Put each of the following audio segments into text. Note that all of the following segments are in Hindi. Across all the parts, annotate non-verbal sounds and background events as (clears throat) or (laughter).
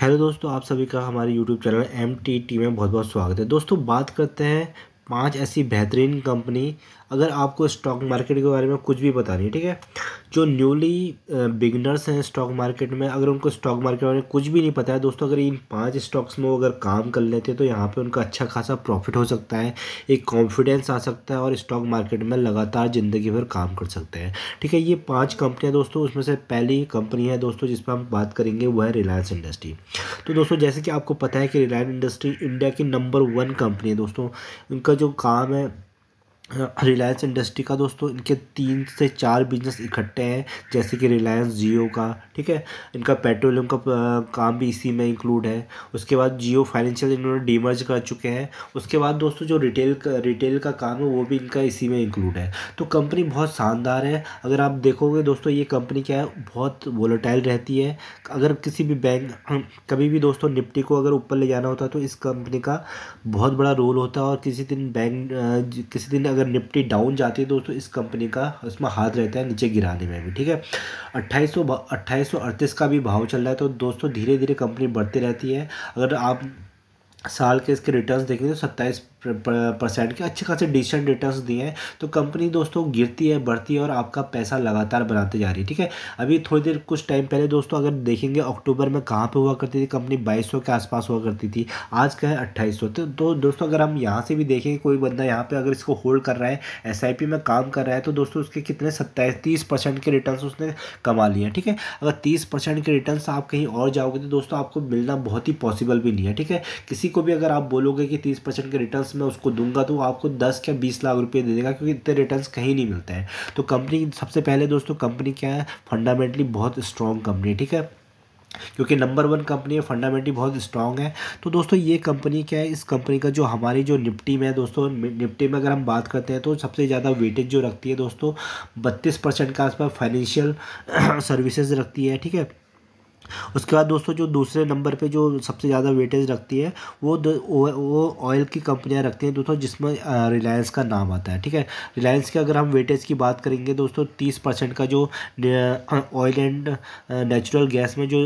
हेलो दोस्तों आप सभी का हमारे YouTube channel M T T में बहुत बहुत स्वागत है दोस्तों बात करते हैं पांच ऐसी बेहतरीन कंपनी अगर आपको स्टॉक मार्केट के बारे में कुछ भी बतानी है ठीक है जो न्यूली बिगनर्स हैं स्टॉक मार्केट में अगर उनको स्टॉक मार्केट में कुछ भी नहीं पता है दोस्तों अगर इन पांच स्टॉक्स में वो अगर काम कर लेते हैं तो यहाँ पे उनका अच्छा खासा प्रॉफिट हो सकता है एक कॉन्फिडेंस आ सकता है और स्टॉक मार्केट में लगातार ज़िंदगी भर काम कर सकते हैं ठीक है ये पाँच कंपनियाँ दोस्तों उसमें से पहली कंपनी है दोस्तों जिस पर हम बात करेंगे वह है रिलायंस इंडस्ट्री तो दोस्तों जैसे कि आपको पता है कि रिलायंस इंडस्ट्री इंडिया की नंबर वन कंपनी है दोस्तों उनका जो काम है रिलायंस इंडस्ट्री का दोस्तों इनके तीन से चार बिजनेस इकट्ठे हैं जैसे कि रिलायंस जियो का ठीक है इनका पेट्रोलियम का काम भी इसी में इंक्लूड है उसके बाद जियो फाइनेंशियल इन्होंने डीमर्ज कर चुके हैं उसके बाद दोस्तों जो रिटेल का रिटेल का काम है वो भी इनका इसी में इंक्लूड है तो कंपनी बहुत शानदार है अगर आप देखोगे दोस्तों ये कंपनी क्या है बहुत वोलेटाइल रहती है अगर किसी भी बैंक कभी भी दोस्तों निपटी को अगर ऊपर ले जाना होता तो इस कंपनी का बहुत बड़ा रोल होता है और किसी दिन बैंक किसी दिन अगर अगर निफ्टी डाउन जाती है दोस्तों इस कंपनी का उसमें हाथ रहता है नीचे गिराने में भी ठीक है अट्ठाईस सौ का भी भाव चल रहा है तो दोस्तों धीरे धीरे कंपनी बढ़ती रहती है अगर आप साल के इसके रिटर्न्स देखेंगे तो सत्ताईस परसेंट के अच्छे खासे डिसेंट रिटर्न दिए हैं तो कंपनी दोस्तों गिरती है बढ़ती है और आपका पैसा लगातार बनाते जा रही है ठीक है अभी थोड़ी देर कुछ टाइम पहले दोस्तों अगर देखेंगे अक्टूबर में कहाँ पे हुआ करती थी कंपनी 2200 के आसपास हुआ करती थी आज का है सौ तो दो, तो दोस्तों अगर हम यहाँ से भी देखेंगे कोई बंदा यहाँ पर अगर इसको होल्ड कर रहा है एस में काम कर रहा है तो दोस्तों उसके कितने सत्ताईस तीस के रिटर्न उसने कमा लिए ठीक है अगर तीस के रिटर्न आप कहीं और जाओगे तो दोस्तों आपको मिलना बहुत ही पॉसिबल भी नहीं है ठीक है किसी को भी अगर आप बोलोगे कि तीस के रिटर्न रिटर्न्स मैं उसको दूंगा तो आपको दस या बीस लाख रुपये दे देगा क्योंकि इतने रिटर्न्स कहीं नहीं मिलते हैं तो कंपनी सबसे पहले दोस्तों कंपनी क्या है फंडामेंटली बहुत स्ट्रॉन्ग कंपनी ठीक है क्योंकि नंबर वन कंपनी है फंडामेंटली बहुत स्ट्रांग है तो दोस्तों ये कंपनी क्या है इस कंपनी का जो हमारी जो निफ्टी में है दोस्तों निफ्टी में अगर हम बात करते हैं तो सबसे ज़्यादा वेटेज जो रखती है दोस्तों बत्तीस परसेंट का आसपास फाइनेंशियल सर्विसेज (clears throat) रखती है ठीक है उसके बाद दोस्तों जो दूसरे नंबर पे जो सबसे ज़्यादा वेटेज रखती है वो वो ऑयल की कंपनियाँ रखती हैं दोस्तों जिसमें रिलायंस का नाम आता है ठीक है रिलायंस के अगर हम वेटेज की बात करेंगे दोस्तों तीस परसेंट का जो ऑयल एंड नेचुरल गैस में जो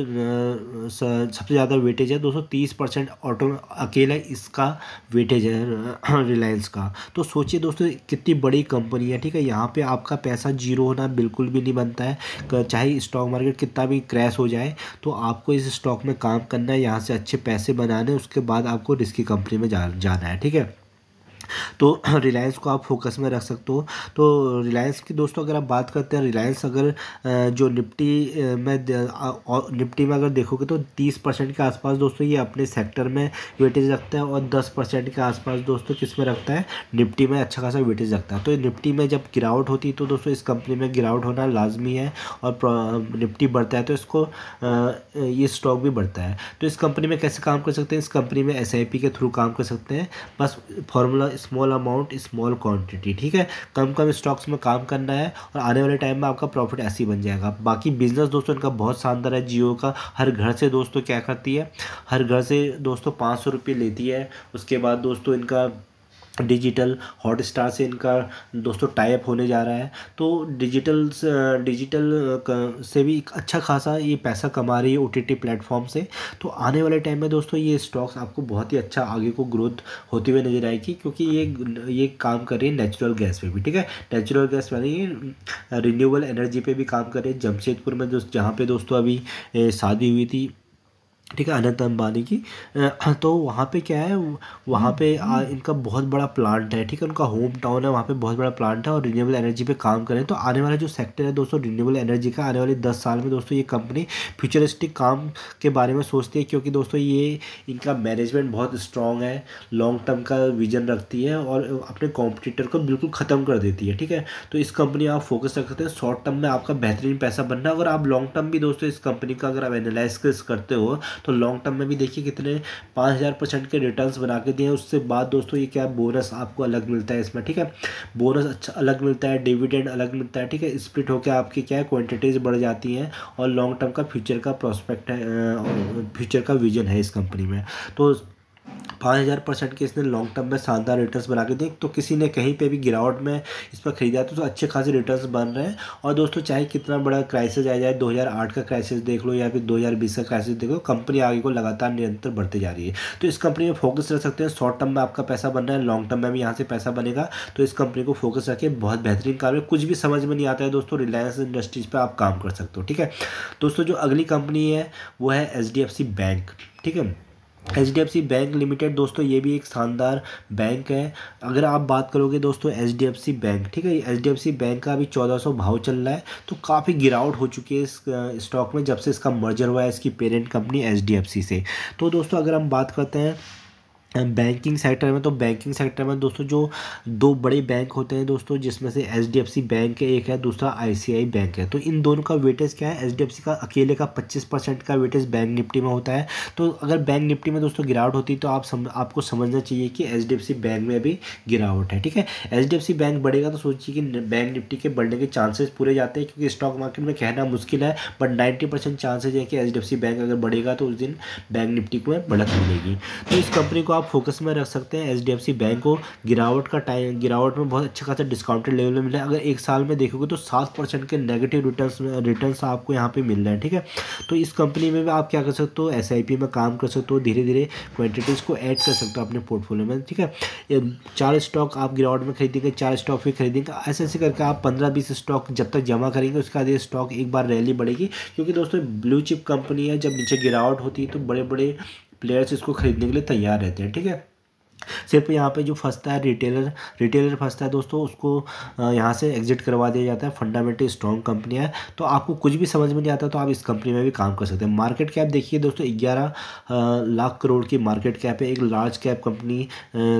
सबसे ज़्यादा वेटेज है दोस्तों तीस परसेंट ऑटो अकेला इसका वेटेज है रिलायंस (clears throat) का तो सोचिए दोस्तों कितनी बड़ी कंपनी है ठीक है यहाँ पर आपका पैसा जीरो होना बिल्कुल भी नहीं बनता है चाहे स्टॉक मार्केट कितना भी क्रैश हो जाए तो आपको इस स्टॉक में काम करना है यहाँ से अच्छे पैसे बनाने उसके बाद आपको रिस्की कंपनी में जा, जाना है ठीक है तो (clears throat) रिलायंस को आप फोकस में रख सकते हो तो रिलायंस की दोस्तों अगर आप बात करते हैं रिलायंस अगर जो निपटी में निपटी में अगर देखोगे तो तीस परसेंट के आसपास दोस्तों ये अपने सेक्टर में वेटेज रखता है और दस परसेंट के आसपास दोस्तों किस में रखता है निपटी में अच्छा खासा वेटेज रखता है तो निपटी में जब गिरावट होती है तो दोस्तों इस कंपनी में गिरावट होना लाजमी है और निपटी बढ़ता है तो इसको ये स्टॉक भी बढ़ता है तो इस कंपनी में कैसे काम कर सकते हैं इस कंपनी में एस के थ्रू काम कर सकते हैं बस formula small amount small quantity ठीक है कम कम स्टॉक्स में काम करना है और आने वाले टाइम में आपका प्रॉफिट ऐसे ही बन जाएगा बाकी बिजनेस दोस्तों इनका बहुत शानदार है जियो का हर घर से दोस्तों क्या करती है हर घर से दोस्तों पाँच सौ रुपये लेती है उसके बाद दोस्तों इनका डिजिटल हॉट स्टार से इनका दोस्तों टाइप होने जा रहा है तो डिजिटल डिजिटल से भी एक अच्छा खासा ये पैसा कमा रही है ओ टी प्लेटफॉर्म से तो आने वाले टाइम में दोस्तों ये स्टॉक्स आपको बहुत ही अच्छा आगे को ग्रोथ होती हुई नज़र आएगी क्योंकि ये ये काम कर रही है नेचुरल गैस पे भी ठीक है नेचुरल गैस वाली रिन्यूबल एनर्जी पर भी काम कर रही है जमशेदपुर में जो जहाँ पर दोस्तों अभी शादी हुई थी ठीक है अनंत अंबानी की तो वहाँ पे क्या है वहाँ पे आ, इनका बहुत बड़ा प्लांट है ठीक है उनका होम टाउन है वहाँ पे बहुत बड़ा प्लांट है और रिन्यूएबल एनर्जी पे काम करें तो आने वाला जो सेक्टर है दोस्तों रिन्यूएबल एनर्जी का आने वाले दस साल में दोस्तों ये कंपनी फ्यूचरिस्टिक काम के बारे में सोचती है क्योंकि दोस्तों ये इनका मैनेजमेंट बहुत स्ट्रॉन्ग है लॉन्ग टर्म का विजन रखती है और अपने कॉम्पिटिटर को बिल्कुल ख़त्म कर देती है ठीक है तो इस कंपनी आप फोकस रख सकते हैं शॉर्ट टर्म में आपका बेहतरीन पैसा बनना अगर आप लॉन्ग टर्म भी दोस्तों इस कंपनी का अगर आप एनालाइस करते हो तो लॉन्ग टर्म में भी देखिए कितने पाँच हज़ार परसेंट के रिटर्न बना के दिए हैं उससे बाद दोस्तों ये क्या बोनस आपको अलग मिलता है इसमें ठीक है बोनस अच्छा अलग मिलता है डिविडेंड अलग मिलता है ठीक है स्प्लिट होकर आपकी क्या है क्वान्टिटीज़ बढ़ जाती हैं और लॉन्ग टर्म का फ्यूचर का प्रोस्पेक्ट है फ्यूचर का विजन है इस कंपनी में तो पाँच हज़ार परसेंट के इसने लॉन्ग टर्म में शानदार रिटर्न्स बना के दिए तो किसी ने कहीं पे भी गिरावट में इस पर खरीदा तो, तो अच्छे खासे रिटर्न्स बन रहे हैं और दोस्तों चाहे कितना बड़ा क्राइसिस आ जाए 2008 का क्राइसिस देख लो या फिर 2020 का क्राइसिस देख लो कंपनी आगे को लगातार निरंतर बढ़ते जा रही है तो इस कंपनी में फोकस रख सकते हैं शॉर्ट टर्म में आपका पैसा बन रहा है लॉन्ग टर्म में भी यहाँ से पैसा बनेगा तो इस कंपनी को फोकस रखे बहुत बेहतरीन काम है कुछ भी समझ में नहीं आता है दोस्तों रिलायंस इंडस्ट्रीज़ पर आप काम कर सकते हो ठीक है दोस्तों जो अगली कंपनी है वो है एच बैंक ठीक है H D F C bank limited दोस्तों ये भी एक शानदार बैंक है अगर आप बात करोगे दोस्तों H D F C bank ठीक है H D F C bank का अभी चौदह सौ भाव चल रहा है तो काफ़ी गिरावट हो चुकी है इस स्टॉक में जब से इसका मर्जर हुआ है इसकी parent company H D F C से तो दोस्तों अगर हम बात करते हैं बैंकिंग सेक्टर में तो बैंकिंग सेक्टर में दोस्तों जो दो बड़े बैंक होते हैं दोस्तों जिसमें से H D F C bank है एक है दूसरा आई सी आई बैंक है तो इन दोनों का वेटेज क्या है एच डी एफ सी का अकेले का पच्चीस परसेंट का वेटेज बैंक निफ्टी में होता है तो अगर बैंक निफ्टी में दोस्तों गिरावट होती है तो आप सम, आपको समझना चाहिए कि H D F C bank में भी गिरावट है ठीक है H D F C bank बढ़ेगा तो सोचिए कि बैंक निफ्टी के बढ़ने के चांसेस पूरे जाते हैं क्योंकि स्टॉक मार्केट में कहना मुश्किल है बट नाइन्टी परसेंट चांसेज है कि H D F C bank अगर बढ़ेगा तो उस दिन बैंक निफ्टी को बढ़त मिलेगी तो इस कंपनी को आप आप फोकस में रख सकते हैं एच बैंक को गिरावट का टाइम गिरावट में बहुत अच्छा खासा डिस्काउंटेड लेवल में मिला अगर एक साल में देखोगे तो सात परसेंट के नेगेटिव रिटर्न रिटर्न आपको यहाँ पर मिल रहे हैं ठीक है तो इस कंपनी में भी आप क्या कर सकते हो एस में काम कर सकते हो धीरे धीरे क्वान्टिटीज़ को ऐड कर सकते हो अपने पोर्टफोलियो में ठीक है चार स्टॉक आप गिरावट में खरीदेंगे चार स्टॉक भी खरीदेंगे ऐसे ऐसे करके आप पंद्रह बीस स्टॉक जब तक जमा करेंगे उसके बाद ये स्टॉक एक बार रैली बढ़ेगी क्योंकि दोस्तों ब्लू चिप कंपनी है जब नीचे गिरावट होती है तो बड़े बड़े प्लेयर्स इसको ख़रीदने के लिए तैयार रहते हैं ठीक है सिर्फ यहाँ पे जो फंसता है रिटेलर रिटेलर फंसता है दोस्तों उसको यहाँ से एग्जिट करवा दिया जाता है फंडामेंटल स्ट्रॉन्ग कंपनी है तो आपको कुछ भी समझ में नहीं आता तो आप इस कंपनी में भी काम कर सकते हैं मार्केट कैप देखिए दोस्तों ग्यारह लाख करोड़ की मार्केट कैप है एक large cap company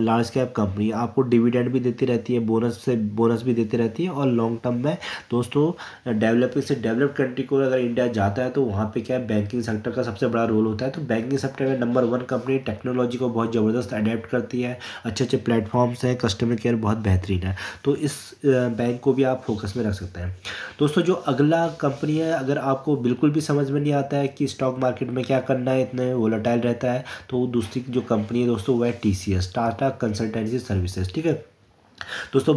large cap company आपको डिविडेंड भी देती रहती है बोनस से बोनस भी देती रहती है और लॉन्ग टर्म में दोस्तों डेवलपिंग से डेवलप कंट्री को अगर इंडिया जाता है तो वहाँ पर क्या बैंकिंग सेक्टर का सबसे बड़ा रोल होता है तो बैंकिंग सेक्टर में नंबर वन कंपनी टेक्नोलॉजी को बहुत ज़बरदस्त अडेप्ट करती जाती है अच्छे अच्छे प्लेटफॉर्म्स हैं कस्टमर केयर बहुत बेहतरीन है तो इस बैंक को भी आप फोकस में रख सकते हैं दोस्तों जो अगला कंपनी है अगर आपको बिल्कुल भी समझ में नहीं आता है कि स्टॉक मार्केट में क्या करना है इतने वोलाटाइल रहता है तो दूसरी जो कंपनी है दोस्तों वह T C S Tata consultancy services ठीक है दोस्तों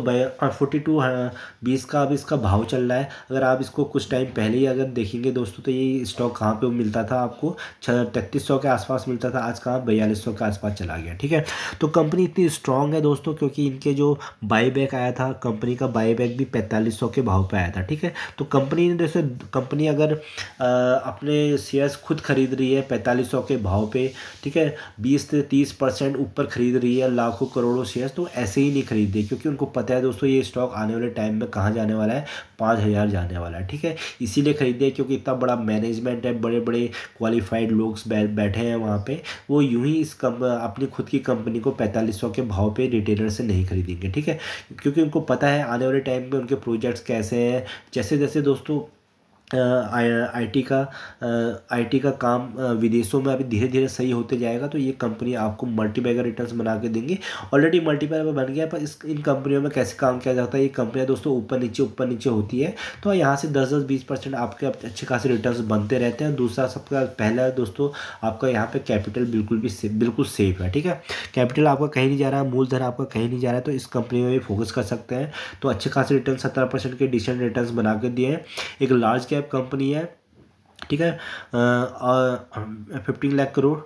फोर्टी टू हाँ, बीस का अब इसका भाव चल रहा है अगर आप इसको कुछ टाइम पहले ही अगर देखेंगे दोस्तों तो ये स्टॉक कहाँ पे मिलता था आपको तैतीस सौ के आसपास मिलता था आज कहाँ बयालीस सौ के आसपास चला गया ठीक है तो कंपनी इतनी स्ट्रांग है दोस्तों क्योंकि इनके जो बाई बैक आया था कंपनी का बाई बैक भी पैंतालीस सौ के भाव पर आया था ठीक है तो कंपनी ने जैसे कंपनी अगर आ, अपने शेयर्स खुद खरीद रही है पैंतालीस सौ के भाव पर ठीक है बीस से तीस परसेंट ऊपर खरीद रही है लाखों करोड़ों शेयर्स तो ऐसे ही नहीं खरीदे क्योंकि क्योंकि उनको पता है दोस्तों ये स्टॉक आने वाले टाइम में कहाँ जाने वाला है पाँच हज़ार जाने वाला है ठीक है इसीलिए खरीदे क्योंकि इतना बड़ा मैनेजमेंट है बड़े बड़े क्वालिफाइड लोग बैठे हैं वहाँ पर वो यूँ ही इस कम अपनी खुद की कंपनी को पैंतालीस के भाव पर रिटेलर से नहीं खरीदेंगे ठीक है क्योंकि उनको पता है आने वाले टाइम में उनके प्रोजेक्ट्स कैसे हैं जैसे जैसे दोस्तों आई टी का आई टी का काम विदेशों में अभी धीरे धीरे सही होते जाएगा तो ये कंपनी आपको मल्टीपैगर रिटर्न्स बना के देंगी ऑलरेडी मल्टीबैगर बन गया पर इस इन कंपनियों में कैसे काम किया जाता है ये कंपनियाँ दोस्तों ऊपर नीचे ऊपर नीचे होती है तो यहाँ से दस दस बीस परसेंट आपके अच्छे खासे रिटर्न बनते रहते हैं दूसरा सबका पहला है दोस्तों आपका यहाँ पर कैपिटल बिल्कुल भी से, बिल्कुल सेफ है ठीक है कैपिटल आपका कहीं नहीं जा रहा है मूलधन आपका कहीं नहीं जा रहा है तो इस कंपनी में भी फोकस कर सकते हैं तो अच्छे खासे रिटर्न सत्रह परसेंट के डिसेंट रिटर्न बना के दिए हैं एक लार्ज कैप कंपनी है ठीक है फिफ्टीन लाख करोड़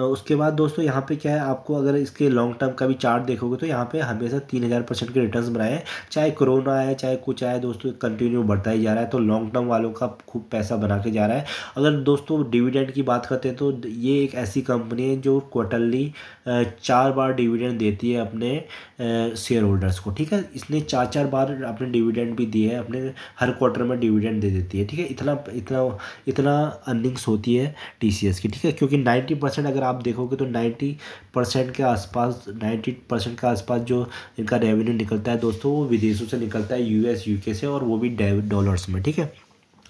उसके बाद दोस्तों यहाँ पे क्या है आपको अगर इसके लॉन्ग टर्म का भी चार्ट देखोगे तो यहाँ पे हमेशा तीन हज़ार परसेंट के रिटर्न बनाए हैं चाहे कोरोना आए चाहे कुछ आए दोस्तों कंटिन्यू बढ़ता ही जा रहा है तो लॉन्ग टर्म वालों का खूब पैसा बना के जा रहा है अगर दोस्तों डिविडेंड की बात करते हैं तो ये एक ऐसी कंपनी है जो क्वार्टरली चार बार डिविडेंड देती है अपने शेयर होल्डर्स को ठीक है इसने चार चार बार अपने डिविडेंड भी दिए है अपने हर क्वार्टर में डिविडेंड दे देती है ठीक है इतना इतना इतना अर्निंग्स होती है टी की ठीक है क्योंकि नाइन्टी परसेंट अगर अगर आप देखोगे तो नाइन्टी परसेंट के आसपास नाइन्टी परसेंट के आसपास जो इनका रेवेन्यू निकलता है दोस्तों वो विदेशों से निकलता है यूएस यूके से और वो भी डॉलर्स में ठीक है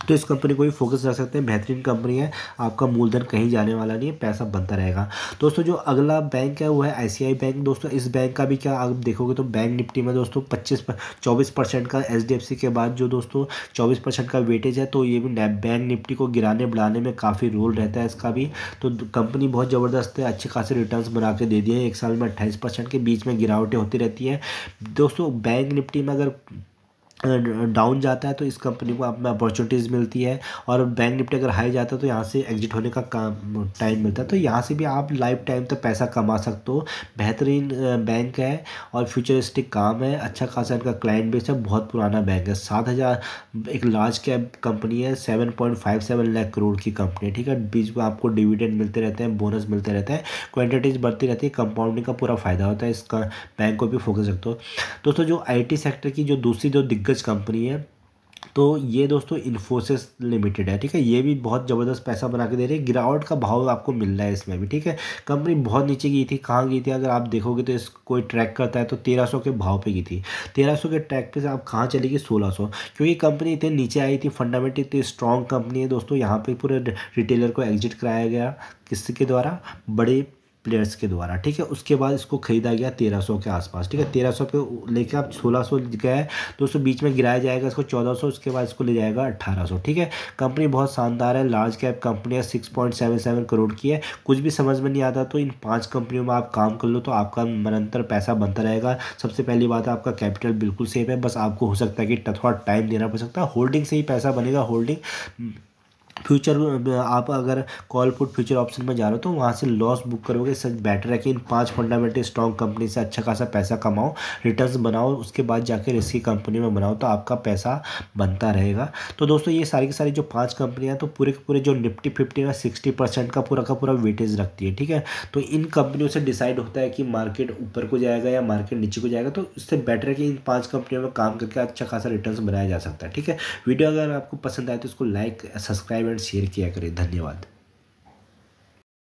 तो इस कंपनी को भी फोकस रख सकते हैं बेहतरीन कंपनी है आपका मूलधन कहीं जाने वाला नहीं है पैसा बनता रहेगा दोस्तों जो अगला बैंक है वो है आई बैंक दोस्तों इस बैंक का भी क्या आप देखोगे तो बैंक निफ्टी में दोस्तों पच्चीस चौबीस परसेंट का एच के बाद जो दोस्तों चौबीस परसेंट का वेटेज है तो ये भी बैंक निफ्टी को गिराने बढ़ाने में काफ़ी रोल रहता है इसका भी तो कंपनी बहुत ज़बरदस्त है अच्छे खासे रिटर्न बना के दे दिए हैं एक साल में अट्ठाईस के बीच में गिरावटें होती रहती है दोस्तों बैंक निफ्टी में अगर डाउन जाता है तो इस कंपनी को आप में अपॉर्चुनिटीज़ मिलती है और बैंक निफ्टी अगर हाई जाता है तो यहाँ से एग्जिट होने का काम टाइम मिलता है तो यहाँ से भी आप लाइफ टाइम तक पैसा कमा सकते हो बेहतरीन बैंक है और फ्यूचरिस्टिक काम है अच्छा खासा इनका क्लाइंट बेस है बहुत पुराना बैंक है सात हज़ार एक लार्ज कैप कंपनी है seven point five seven lakh crore की कंपनी है ठीक है बीच में आपको डिविडेंड मिलते रहते हैं बोनस मिलते रहते हैं क्वान्टिटीज़ बढ़ती रहती है कंपाउंडिंग का पूरा फ़ायदा होता है इसका बैंक को भी फोकस रखते हो दोस्तों जो आई सेक्टर की जो दूसरी जो दिग्गज ब्रोकरेज कंपनी है तो ये दोस्तों इन्फोसिस लिमिटेड है ठीक है ये भी बहुत ज़बरदस्त पैसा बना के दे रही है गिरावट का भाव आपको मिल रहा है इसमें भी ठीक है कंपनी बहुत नीचे गई थी कहाँ गई थी अगर आप देखोगे तो इस कोई ट्रैक करता है तो 1300 के भाव पे गई थी 1300 के ट्रैक पे से आप कहाँ चली गई 1600 क्योंकि कंपनी इतने नीचे आई थी फंडामेंटल इतनी स्ट्रॉन्ग कंपनी है दोस्तों यहाँ पर पूरे रिटेलर को एग्जिट कराया गया किसके द्वारा बड़े प्लेयर्स के द्वारा ठीक है उसके बाद इसको खरीदा गया तेरह सौ के आसपास ठीक है तेरह सौ पे लेके आप सोलह सौ गए तो उसको बीच में गिराया जाएगा इसको चौदह सौ उसके बाद इसको ले जाएगा अट्ठारह सौ ठीक है कंपनी बहुत शानदार है लार्ज कैप कंपनी है six point seven seven crore की है कुछ भी समझ में नहीं आता तो इन पाँच कंपनियों में आप काम कर लो तो आपका निरंतर पैसा बनता रहेगा सबसे पहली बात है आपका कैपिटल बिल्कुल सेफ है बस आपको हो सकता है कि थोड़ा टाइम देना पड़ सकता है होल्डिंग से ही पैसा बनेगा होल्डिंग फ्यूचर आप अगर कॉल पुट फ्यूचर ऑप्शन में जा रहे हो तो वहाँ से लॉस बुक करोगे इससे बेटर है कि इन पांच फंडामेंटल स्ट्रॉन्ग कंपनी से अच्छा खासा पैसा कमाओ रिटर्न्स बनाओ उसके बाद जाके रिस्की कंपनी में बनाओ तो आपका पैसा बनता रहेगा तो दोस्तों ये सारी की सारी जो पाँच कंपनियाँ तो पूरे के पूरे जो निफ्टी फिफ्टी में सिक्सटी परसेंट का पूरा का पूरा वेटेज रखती है ठीक है तो इन कंपनियों से डिसाइड होता है कि मार्केट ऊपर को जाएगा या मार्केट नीचे को जाएगा तो इससे बेटर है कि इन पाँच कंपनियों में काम करके अच्छा खासा रिटर्न बनाया जा सकता है ठीक है वीडियो अगर आपको पसंद आए तो उसको लाइक सब्सक्राइब कमेंट शेयर किया करें धन्यवाद